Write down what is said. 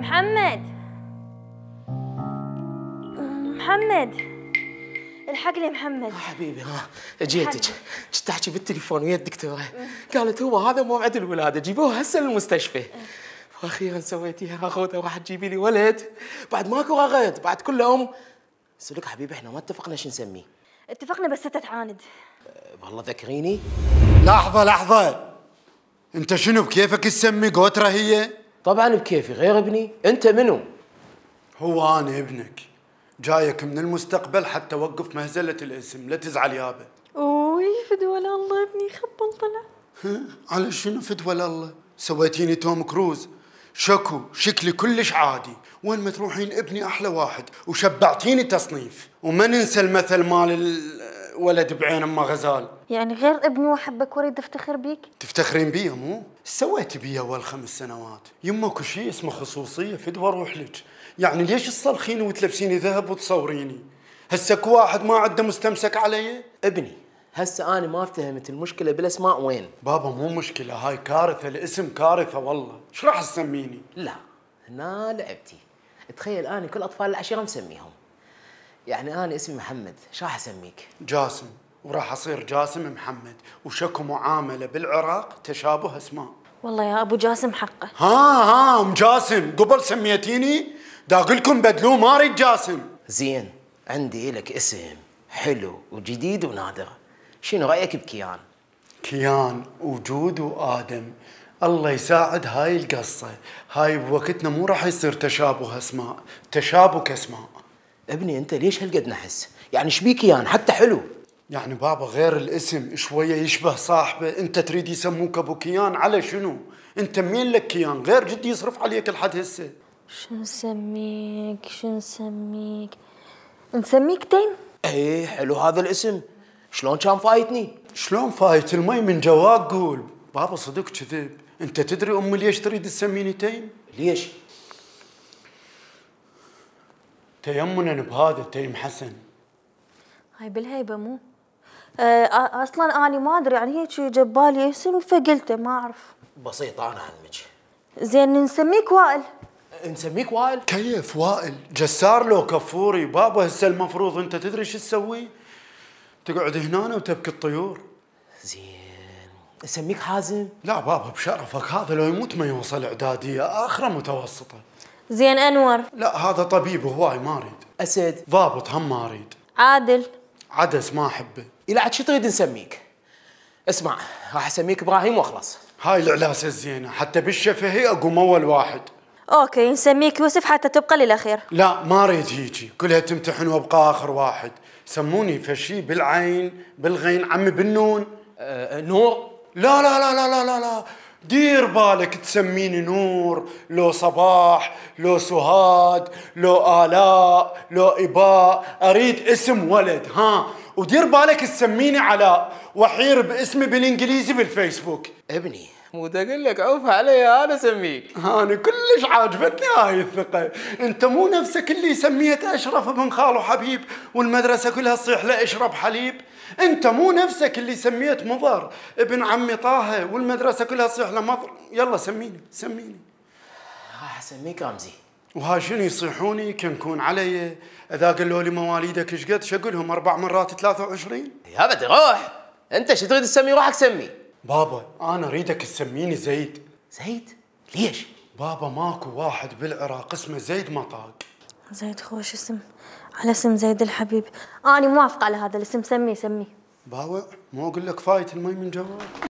محمد محمد الحق لي محمد آه، حبيبي ها آه، جيتك كنت احكي بالتليفون ويا الدكتوره قالت هو هذا موعد الولاده جيبوه هسه للمستشفى واخيرا سويتيها اخوته راح تجيبي لي ولد بعد ماكو رغد بعد كل ام سلك حبيبي احنا ما اتفقنا شو نسميه اتفقنا بس انت تعاند أه، والله ذكريني لحظه لحظه انت شنو بكيفك تسمي قوتره هي طبعا بكيفي غير ابني انت منو هو انا ابنك جايك من المستقبل حتى وقف مهزله الاسم لا تزعل يابا اوي ولا الله ابني خبل طلع على شنو ولا الله سويتيني توم كروز شكو شكلي كلش عادي وين ما تروحين ابني احلى واحد وشبعتيني تصنيف وما ننسى المثل مال ولد بعين ام غزال يعني غير ابني واحبك واريد افتخر بيك تفتخرين بي مو سويتي بي اول خمس سنوات يمك شيء اسمه خصوصيه في دوار لك يعني ليش تصرخيني وتلبسيني ذهب وتصوريني هسك واحد ما عنده مستمسك علي ابني هسه انا ما فهمت المشكله بالاسماء وين بابا مو مشكله هاي كارثه الاسم كارثه والله ايش راح تسميني لا هنا لعبتي تخيل انا كل اطفال العشيره مسميهم يعني انا اسمي محمد شو راح اسميك؟ جاسم وراح اصير جاسم محمد وشكو معامله بالعراق تشابه اسماء والله يا ابو جاسم حقه ها ها ام جاسم قبل سميتيني دا اقول لكم بدلوه ما اريد جاسم زين عندي لك اسم حلو وجديد ونادر شنو رايك بكيان؟ كيان وجود وادم الله يساعد هاي القصه هاي بوقتنا مو راح يصير تشابه اسماء تشابك اسماء ابني انت ليش هالقد نحس؟ يعني شبيك يعني حتى حلو يعني بابا غير الاسم شويه يشبه صاحبه انت تريد يسموك ابو كيان على شنو انت مين لك كيان غير جدي يصرف عليك لحد هسه شو نسميك شو نسميك نسميك تيم ايه حلو هذا الاسم شلون كان فايتني شلون فايت المي من جواك قول بابا صدق كذب انت تدري امي ليش تريد تسميني تيم ليش تيمنا بهذا تيم حسن هاي بالهيبه مو أه, آه، اصلا انا ما ادري يعني هيك جبالي اسم فقلته ما اعرف بسيط انا عمك زين نسميك وائل نسميك وائل كيف وائل جسار لو كفوري بابا هسه المفروض انت تدري شو تسوي تقعد هنا وتبكي الطيور زين نسميك حازم لا بابا بشرفك هذا لو يموت ما يوصل اعداديه اخره متوسطه زين انور لا هذا طبيب هواي ما اريد اسد ضابط هم ما اريد عادل عدس ما احبه الى عاد شو تريد نسميك؟ اسمع راح اسميك ابراهيم واخلص هاي العلاسه الزينه حتى بالشفهي اقوم اول واحد اوكي نسميك يوسف حتى تبقى للاخير لا ما اريد هيجي كلها تمتحن وابقى اخر واحد سموني فشي بالعين بالغين عمي بالنون أه نور لا لا لا لا لا لا, لا. دير بالك تسميني نور لو صباح لو سهاد لو آلاء لو إباء أريد اسم ولد ها ودير بالك تسميني علاء وحير باسمي بالإنجليزي بالفيسبوك ابني مو اقول لك عوف علي انا اسميك انا كلش عاجبتني هاي الثقه انت مو نفسك اللي سميت اشرف بن خال حبيب والمدرسه كلها تصيح له اشرب حليب انت مو نفسك اللي سميت مضر ابن عمي طه والمدرسه كلها تصيح له مضر يلا سميني سميني راح آه، اسميك رمزي شنو يصيحوني كنكون علي اذا قالوا لي مواليدك ايش قد اقول لهم اربع مرات 23 يا بدي روح انت شو تريد تسمي روحك سمي بابا انا اريدك تسميني زيد زيد ليش بابا ماكو واحد بالعراق اسمه زيد مطاق زيد خوش اسم على اسم زيد الحبيب آه، أنا موافقة على هذا الاسم سميه سميه باوع مو أقول لك فايت المي من جوال